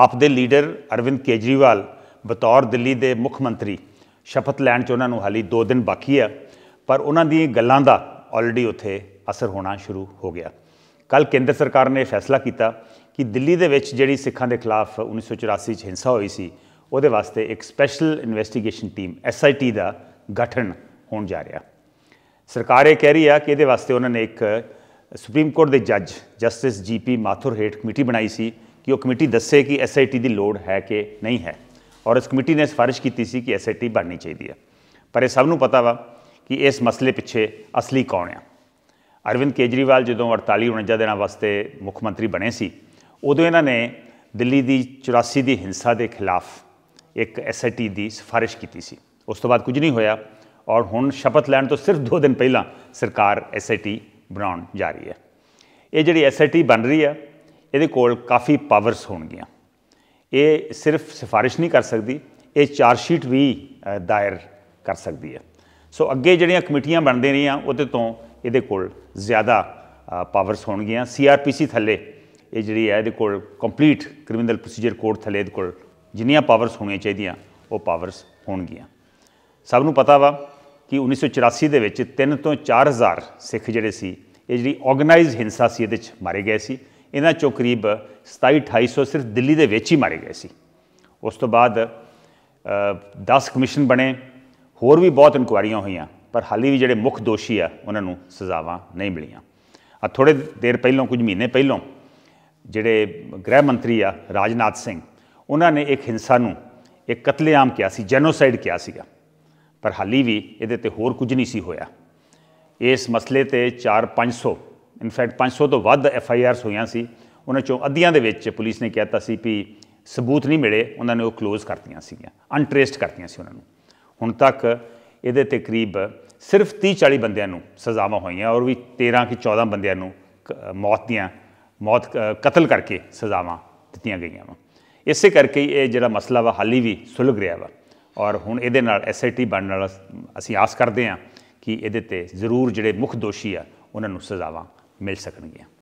ਆਪ ਦੇ ਲੀਡਰ ਅਰਵਿੰਦ ਕੇਜਰੀਵਾਲ ਬਤੌਰ ਦਿੱਲੀ ਦੇ ਮੁੱਖ ਮੰਤਰੀ ਸ਼ਪਥ ਲੈਣ 'ਚ ਉਹਨਾਂ ਨੂੰ ਹਾਲੀ 2 ਦਿਨ ਬਾਕੀ ਆ ਪਰ ਉਹਨਾਂ ਦੀਆਂ ਗੱਲਾਂ ਦਾ ਆਲਰੇਡੀ ਉੱਥੇ ਅਸਰ ਹੋਣਾ ਸ਼ੁਰੂ ਹੋ ਗਿਆ ਕੱਲ ਕੇਂਦਰ ਸਰਕਾਰ ਨੇ ਫੈਸਲਾ ਕੀਤਾ ਕਿ ਦਿੱਲੀ ਦੇ ਵਿੱਚ ਜਿਹੜੀ ਸਿੱਖਾਂ ਦੇ ਖਿਲਾਫ 1984 'ਚ ਹਿੰਸਾ ਹੋਈ ਸੀ ਉਹਦੇ ਵਾਸਤੇ ਇੱਕ ਸਪੈਸ਼ਲ ਇਨਵੈਸਟੀਗੇਸ਼ਨ ਟੀਮ SIT ਦਾ ਗਠਨ ਹੋਣ ਜਾ ਰਿਹਾ ਸਰਕਾਰ ਇਹ ਕਹਿ ਰਹੀ ਆ ਕਿ ਇਹਦੇ ਵਾਸਤੇ ਉਹਨਾਂ ਨੇ ਇੱਕ ਸੁਪਰੀਮ ਕੋਰਟ ਦੇ ਜੱਜ ਜਸਟਿਸ ਜੀਪੀ ਮਾਥੁਰ ਹੇਠ ਕਮੇਟੀ ਬਣਾਈ ਸੀ ਕਿ ਉਹ ਕਮੇਟੀ ਦੱਸੇ ਕਿ ਐਸਆਈਟੀ ਦੀ ਲੋੜ ਹੈ ਕਿ ਨਹੀਂ ਹੈ ਔਰ ਇਸ ਕਮੇਟੀ ਨੇ ਸਿਫਾਰਿਸ਼ ਕੀਤੀ ਸੀ ਕਿ ਐਸਆਈਟੀ ਬਣਨੀ ਚਾਹੀਦੀ ਹੈ ਪਰ ਇਹ ਸਭ ਨੂੰ ਪਤਾ ਵਾ ਕਿ ਇਸ ਮਸਲੇ ਪਿੱਛੇ ਅਸਲੀ ਕੌਣ ਆ ਅਰਵਿੰਦ ਕੇਜਰੀਵਾਲ ਜਦੋਂ 48 49 ਦਿਨਾਂ ਵਾਸਤੇ ਮੁੱਖ ਮੰਤਰੀ ਬਣੇ ਸੀ ਉਦੋਂ ਇਹਨਾਂ ਨੇ ਦਿੱਲੀ ਦੀ 84 ਦੀ ਹਿੰਸਾ ਦੇ ਖਿਲਾਫ ਇੱਕ ਐਸਆਈਟੀ ਦੀ ਸਿਫਾਰਿਸ਼ ਕੀਤੀ ਸੀ ਉਸ ਤੋਂ ਬਾਅਦ ਕੁਝ ਨਹੀਂ ਹੋਇਆ ਔਰ ਹੁਣ ਸ਼ਪਥ ਲੈਣ ਤੋਂ ਸਿਰਫ 2 ਦਿਨ ਪਹਿਲਾਂ ਸਰਕਾਰ ਐਸਆਈਟੀ ਬਣਾਉਣ ਜਾ ਰਹੀ ਹੈ ਇਹ ਜਿਹੜੀ ਐਸਆਈਟੀ ਬਣ ਰਹੀ ਹੈ ਇਹਦੇ ਕੋਲ ਕਾਫੀ ਪਾਵਰਸ ਹੋਣਗੀਆਂ ਇਹ ਸਿਰਫ ਸਿਫਾਰਿਸ਼ ਨਹੀਂ ਕਰ ਸਕਦੀ ਇਹ ਚਾਰ ਸ਼ੀਟ ਵੀ ਦਾਇਰ ਕਰ ਸਕਦੀ ਹੈ ਸੋ ਅੱਗੇ ਜਿਹੜੀਆਂ ਕਮੇਟੀਆਂ ਬਣਦੇ ਰਹੀਆਂ ਉਹਦੇ ਤੋਂ ਇਹਦੇ ਕੋਲ ਜ਼ਿਆਦਾ ਪਾਵਰਸ ਹੋਣਗੀਆਂ ਸੀਆਰਪੀਸੀ ਥੱਲੇ ਇਹ ਜਿਹੜੀ ਹੈ ਇਹਦੇ ਕੋਲ ਕੰਪਲੀਟ ਕ੍ਰਿਮੀਨਲ ਪ੍ਰੋਸੀਜਰ ਕੋਡ ਥੱਲੇ ਇਹਦੇ ਕੋਲ ਜਿੰਨੀਆਂ ਪਾਵਰਸ ਹੋਣੀਆਂ ਚਾਹੀਦੀਆਂ ਉਹ ਪਾਵਰਸ ਹੋਣਗੀਆਂ ਸਭ ਨੂੰ ਪਤਾ ਵਾ ਕਿ 1984 ਦੇ ਵਿੱਚ 3 ਤੋਂ 4000 ਸਿੱਖ ਜਿਹੜੇ ਸੀ ਇਹ ਜਿਹੜੀ ਆਰਗੇਨਾਈਜ਼ਡ ਹਿੰਸਾ ਸੀ ਇਹਦੇ ਵਿੱਚ ਮਾਰੇ ਗਏ ਸੀ ਇਹਨਾਂ ਚੋਂ ਕਰੀਬ 27-2800 ਸਿਰਫ ਦਿੱਲੀ ਦੇ ਵਿੱਚ ਹੀ ਮਾਰੇ ਗਏ ਸੀ ਉਸ ਤੋਂ ਬਾਅਦ 10 ਕਮਿਸ਼ਨ ਬਣੇ ਹੋਰ ਵੀ ਬਹੁਤ ਇਨਕੁਆਰੀਆਂ ਹੋਈਆਂ ਪਰ ਹਾਲੀ ਵੀ ਜਿਹੜੇ ਮੁੱਖ ਦੋਸ਼ੀ ਆ ਉਹਨਾਂ ਨੂੰ ਸਜ਼ਾਵਾਂ ਨਹੀਂ ਮਿਲੀਆਂ ਆ ਥੋੜੇ ਦੇਰ ਪਹਿਲਾਂ ਕੁਝ ਮਹੀਨੇ ਪਹਿਲਾਂ ਜਿਹੜੇ ਗ੍ਰਹਿ ਮੰਤਰੀ ਆ ਰਾਜਨਾਥ ਸਿੰਘ ਉਹਨਾਂ ਨੇ ਇੱਕ ਹਿੰਸਾ ਨੂੰ ਇੱਕ ਕਤਲੇਆਮ ਕਿਹਾ ਸੀ ਜੈਨੋਸਾਈਡ ਕਿਹਾ ਸੀਗਾ ਪਰ ਹਾਲੀ ਵੀ ਇਹਦੇ ਤੇ ਹੋਰ ਕੁਝ ਨਹੀਂ ਸੀ ਹੋਇਆ ਇਸ ਮਸਲੇ ਤੇ 4-500 ਇਨਫੈਕਟ 500 ਤੋਂ ਵੱਧ ਐਫ ਆਈ ਆਰਸ ਹੋਈਆਂ ਸੀ ਉਹਨਾਂ ਚੋਂ ਅੱਧੀਆਂ ਦੇ ਵਿੱਚ ਪੁਲਿਸ ਨੇ ਕਿਹਾਤਾ ਸੀ ਵੀ ਸਬੂਤ ਨਹੀਂ ਮਿਲੇ ਉਹਨਾਂ ਨੇ ਉਹ ਕਲੋਜ਼ ਕਰਤੀਆਂ ਸੀਗੀਆਂ ਅਨਟ੍ਰੇਸਡ ਕਰਤੀਆਂ ਸੀ ਉਹਨਾਂ ਨੂੰ ਹੁਣ ਤੱਕ ਇਹਦੇ ਤੇ ਕਰੀਬ ਸਿਰਫ 30 40 ਬੰਦਿਆਂ ਨੂੰ ਸਜ਼ਾਵਾਂ ਹੋਈਆਂ ਔਰ ਵੀ 13 ਕਿ 14 ਬੰਦਿਆਂ ਨੂੰ ਮੌਤ ਦੀਆਂ ਮੌਤ ਕਤਲ ਕਰਕੇ ਸਜ਼ਾਵਾਂ ਦਿੱਤੀਆਂ ਗਈਆਂ ਵਾ ਇਸੇ ਕਰਕੇ ਇਹ ਜਿਹੜਾ ਮਸਲਾ ਵਾ ਹਾਲੀ ਵੀ ਸੁਲਗ ਰਿਹਾ ਵਾ ਔਰ ਹੁਣ ਇਹਦੇ ਨਾਲ ਐਸਆਈਟੀ ਬਣਨ ਵਾਲਾ ਅਸੀਂ ਆਸ ਕਰਦੇ ਹਾਂ ਕਿ ਇਹਦੇ ਤੇ ਜ਼ਰੂਰ ਜਿਹੜੇ ਮੁੱਖ ਦੋਸ਼ੀ ਆ ਉਹਨਾਂ ਨੂੰ ਸਜ਼ਾਵਾਂ ਮਿਲ ਸਕਣਗੀਆਂ